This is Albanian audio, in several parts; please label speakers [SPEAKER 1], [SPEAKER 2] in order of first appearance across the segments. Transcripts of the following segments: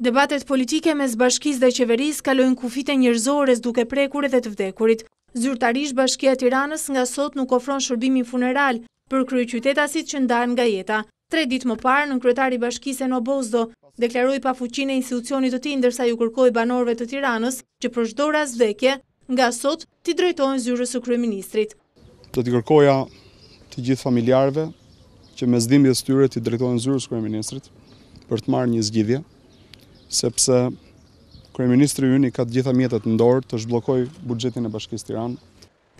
[SPEAKER 1] Debatet politike me zbashkis dhe qeveris kalojnë kufite njërzores duke prekur dhe të vdekurit. Zyrtarish bashkia tiranës nga sot nuk ofron shërbimin funeral për kryë qyteta që të nga jeta. Tre dit më parë në kretari bashkise në Bozdo, deklaroj pa fuqin e institucionit të ti ndërsa ju kërkoj banorve të tiranës që për shdora zdekje nga sot të drejtojnë zyrës u kryeministrit.
[SPEAKER 2] Të t'i kërkoja të gjithë familjarve që me zdimjes të tyre të drejtojnë zyrës kryeministrit për të marrë një zgjidhje sepse Kryeministri Yni ka të gjitha mjetet në dorë të zhblokoj bugjetin e bashkisë Tiranë.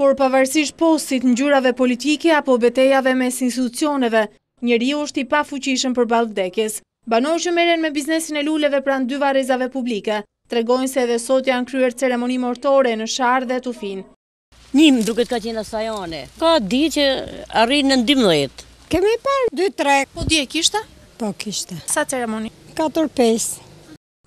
[SPEAKER 1] Por pavarësisht postit në gjurave politike apo betejave mes institucioneve, njeri u është i pa fuqishën për balë vdekjes. Banoj që meren me biznesin e luleve pranë dy varezave publike, tregojnë se edhe sot janë kryer ceremoni mortore në sharë dhe të finë. Njim duket ka qenë asajone. Ka di që arrinë në ndimdhet. Kemi parë 2-3. Po di e kishte? Po kishte. Sa ceremoni? 4-5.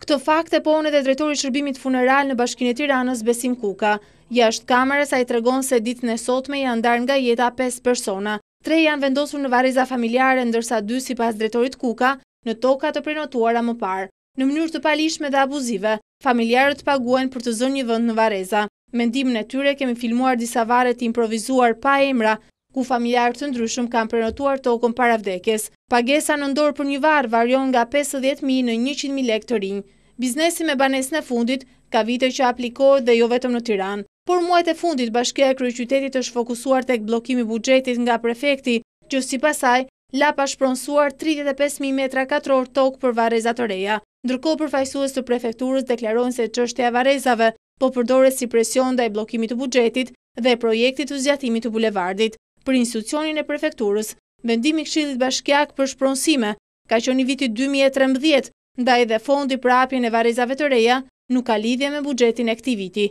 [SPEAKER 1] Këtë fakte po në dhe drejtori shërbimit funeral në bashkinë e tiranës Besim Kuka. Jashtë kamerës a i tregon se ditë në sotme janë darë nga jeta 5 persona. Tre janë vendosur në variza familjare, ndërsa dy si pas drejtorit Kuka, në toka të prenotuara më parë. Në mënyrë të palishme dhe abuzive, familjarët paguen për të zonë një vënd në vareza. Mendim në tyre kemi filmuar disa varet improvizuar pa emra, ku familjarët të ndryshmë kam prenotuar tokën para vdekjes. Pagesa në ndorë për një varë varion nga 50.000 në 100.000 lekë të rinjë. Biznesi me banes në fundit ka vite që aplikohet dhe jo vetëm në Tiran. Por muajt e fundit, bashkja e kryqytetit është fokusuar të këblokimi bugjetit nga prefekti, që si pasaj, lapa shpronsuar 35.000 metra katror tokë për varezat të reja. Ndërko për të prefekturës deklarojnë se qështë e varezave, po përdore si presion dhe e blokimit të bugjetit dhe projektit të zjatimit të bulevardit për institucionin e prefekturës. Vendimi Këshillit Bashkiak për shpronësime ka qenë një vitit 2013, ndaj edhe fondi për hapjen e varrezave të reja nuk ka lidhje me buxhetin e këtij viti.